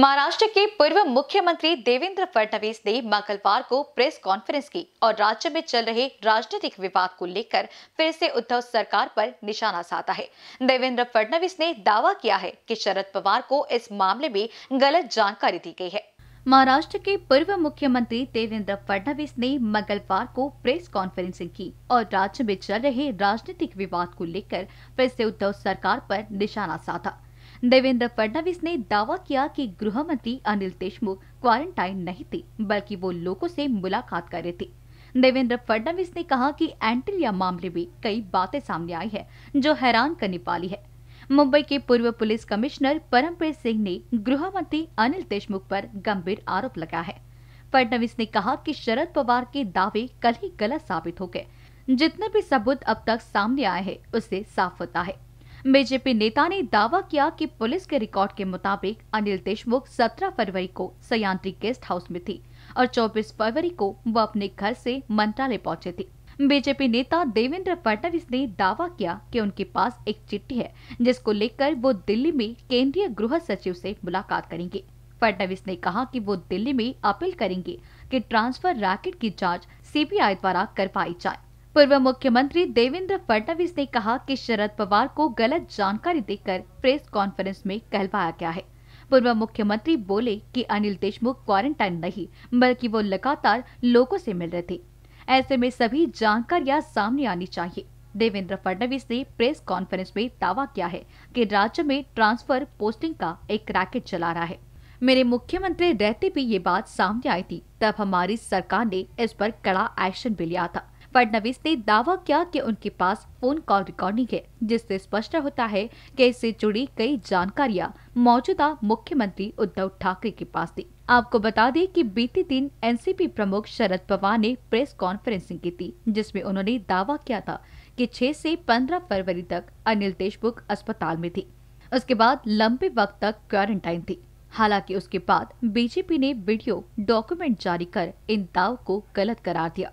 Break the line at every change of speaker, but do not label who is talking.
महाराष्ट्र के पूर्व मुख्यमंत्री देवेंद्र फडणवीस ने मंगलवार को प्रेस कॉन्फ्रेंस की और राज्य में चल रहे राजनीतिक विवाद को लेकर फिर से उद्धव सरकार पर निशाना साधा है देवेंद्र फडणवीस ने दावा किया है कि शरद पवार को इस मामले में गलत जानकारी दी गई है महाराष्ट्र के पूर्व मुख्यमंत्री देवेंद्र फडणवीस ने मंगलवार को प्रेस कॉन्फ्रेंसिंग की और राज्य में चल रहे राजनीतिक विवाद को लेकर फिर से उद्धव सरकार पर निशाना साधा देवेंद्र फडणवीस ने दावा किया कि गृह मंत्री अनिल देशमुख क्वारंटाइन नहीं थे बल्कि वो लोगों से मुलाकात कर रहे थे देवेंद्र फडणवीस ने कहा कि एंटिलिया मामले में कई बातें सामने आई है जो हैरान करने वाली है मुंबई के पूर्व पुलिस कमिश्नर परमप्रीत सिंह ने गृह मंत्री अनिल देशमुख पर गंभीर आरोप लगाया है फडणवीस ने कहा कि शरद पवार के दावे कल ही गलत साबित हो गए जितने भी सबूत अब तक सामने आए हैं उससे साफ होता है बीजेपी नेता ने दावा किया कि पुलिस के रिकॉर्ड के मुताबिक अनिल देशमुख 17 फरवरी को सयांत्री गेस्ट हाउस में थी और 24 फरवरी को वह अपने घर से मंत्रालय पहुंचे थे बीजेपी नेता देवेंद्र फडणवीस ने दावा किया कि उनके पास एक चिट्ठी है जिसको लेकर वो दिल्ली में केंद्रीय गृह सचिव से मुलाकात करेंगे फडणवीस ने कहा कि वो दिल्ली में अपील करेंगे कि ट्रांसफर रैकेट की जांच सीबीआई द्वारा करवाई जाए पूर्व मुख्यमंत्री देवेंद्र फडणवीस ने कहा कि शरद पवार को गलत जानकारी देकर प्रेस कॉन्फ्रेंस में कहलवाया गया है पूर्व मुख्यमंत्री बोले कि अनिल देशमुख क्वारंटाइन नहीं बल्कि वो लगातार लोगों से मिल रहे थे ऐसे में सभी जानकारियां सामने आनी चाहिए देवेंद्र फडणवीस ने प्रेस कॉन्फ्रेंस में दावा किया है कि राज्य में ट्रांसफर पोस्टिंग का एक रैकेट चला रहा है मेरे मुख्यमंत्री रहते भी ये बात सामने आई थी तब हमारी सरकार ने इस पर कड़ा एक्शन भी लिया था फडनवीस ने दावा किया कि उनके पास फोन कॉल रिकॉर्डिंग है जिससे स्पष्ट होता है कि इससे जुड़ी कई जानकारियां मौजूदा मुख्यमंत्री उद्धव ठाकरे के पास थी आपको बता दें कि बीते दिन एनसीपी प्रमुख शरद पवार ने प्रेस कॉन्फ्रेंसिंग की थी जिसमें उन्होंने दावा किया था कि 6 से 15 फरवरी तक अनिल देशमुख अस्पताल में थी उसके बाद लंबे वक्त तक क्वारंटाइन थी हालांकि उसके बाद बीजेपी ने वीडियो डॉक्यूमेंट जारी कर इन दाव को गलत करार दिया